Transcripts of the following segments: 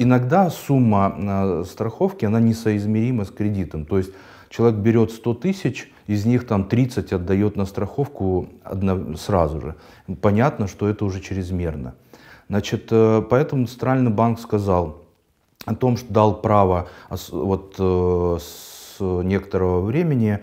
иногда сумма а, страховки, она несоизмерима с кредитом. То есть человек берет 100 тысяч, из них там 30 отдает на страховку одно, сразу же. Понятно, что это уже чрезмерно. Значит, э, поэтому Центральный банк сказал о том, что дал право вот э, с некоторого времени,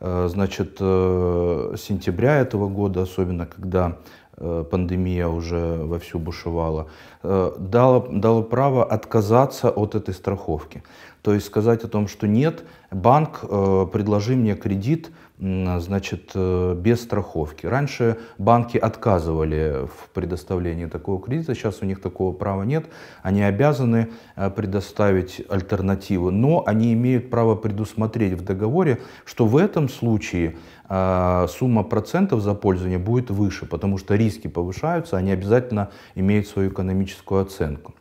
э, значит, сентября этого года, особенно когда Э, пандемия уже вовсю бушевала, э, дало, дало право отказаться от этой страховки. То есть сказать о том, что нет, банк, э, предложи мне кредит, значит, без страховки. Раньше банки отказывали в предоставлении такого кредита, сейчас у них такого права нет, они обязаны предоставить альтернативу, но они имеют право предусмотреть в договоре, что в этом случае сумма процентов за пользование будет выше, потому что риск риски повышаются, они обязательно имеют свою экономическую оценку.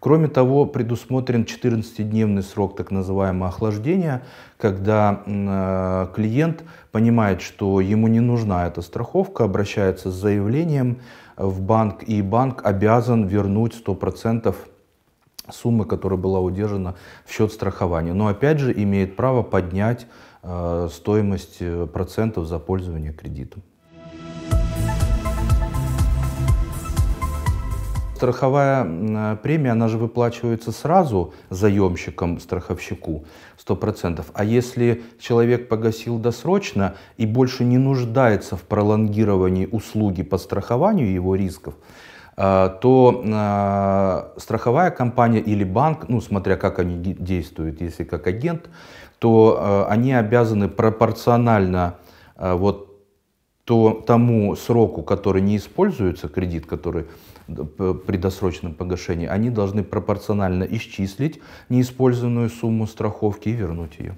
Кроме того, предусмотрен 14-дневный срок так называемого охлаждения, когда э, клиент понимает, что ему не нужна эта страховка, обращается с заявлением в банк, и банк обязан вернуть 100% суммы, которая была удержана в счет страхования. Но опять же имеет право поднять э, стоимость э, процентов за пользование кредитом. страховая премия, она же выплачивается сразу заемщиком, страховщику, 100%. А если человек погасил досрочно и больше не нуждается в пролонгировании услуги по страхованию его рисков, э, то э, страховая компания или банк, ну смотря как они действуют, если как агент, то э, они обязаны пропорционально вот то тому сроку, который не используется, кредит, который при досрочном погашении, они должны пропорционально исчислить неиспользованную сумму страховки и вернуть ее.